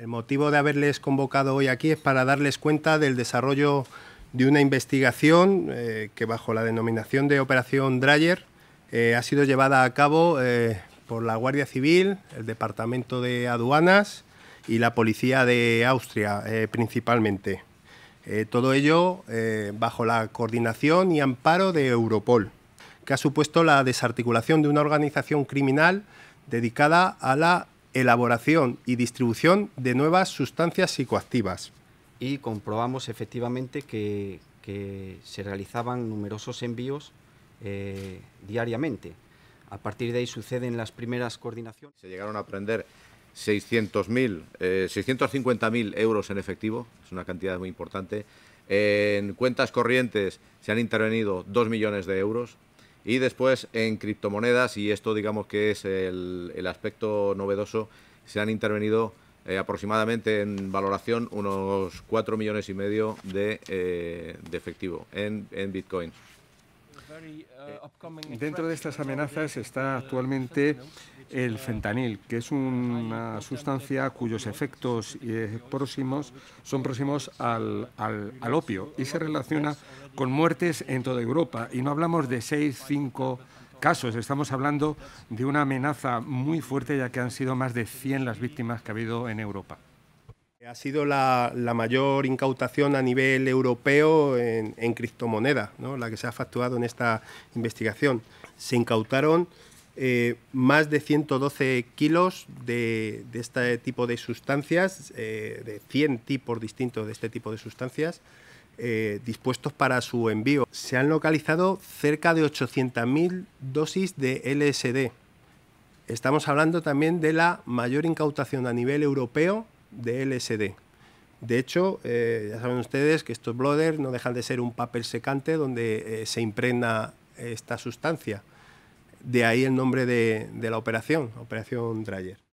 El motivo de haberles convocado hoy aquí es para darles cuenta del desarrollo de una investigación eh, que bajo la denominación de Operación Dreyer eh, ha sido llevada a cabo eh, por la Guardia Civil, el Departamento de Aduanas y la Policía de Austria principalmente. todo ello bajo la coordinación y amparo de Europol, que ha supuesto la desarticulación de una organización criminal dedicada a la elaboración y distribución de nuevas sustancias psicoactivas. Y comprobamos efectivamente que, se realizaban numerosos envíos eh, diariamente. A partir de ahí suceden las primeras coordinaciones. Se llegaron a prender 600.000, 650.000 euros en efectivo, es una cantidad muy importante. En cuentas corrientes se han intervenido 2 millones de euros, y después en criptomonedas, y esto digamos que es el, aspecto novedoso, se han intervenido eh, aproximadamente en valoración unos 4 millones y medio de, eh, de efectivo en, en Bitcoin. Uh, eh, dentro de estas amenazas uh, está actualmente uh, el fentanil, que es una sustancia cuyos efectos próximos son próximos al, opio y se relaciona con muertes en toda Europa. Y no hablamos de seis cinco casos, estamos hablando de una amenaza muy fuerte, ya que han sido más de 100 las víctimas que ha habido en Europa. Ha sido la, mayor incautación a nivel europeo en, en criptomonedas, la que se ha facturado en esta investigación. Se incautaron eh, más de 112 kilos de, este tipo de sustancias, eh, de 100 tipos distintos de este tipo de sustancias, eh, dispuestos para su envío. Se han localizado cerca de 800.000 dosis de LSD. Estamos hablando también de la mayor incautación a nivel europeo de LSD. De hecho, eh, ya saben ustedes que estos bloaders no dejan de ser un papel secante donde eh, se impregna esta sustancia. De ahí el nombre de, la operación, Operación Dryer.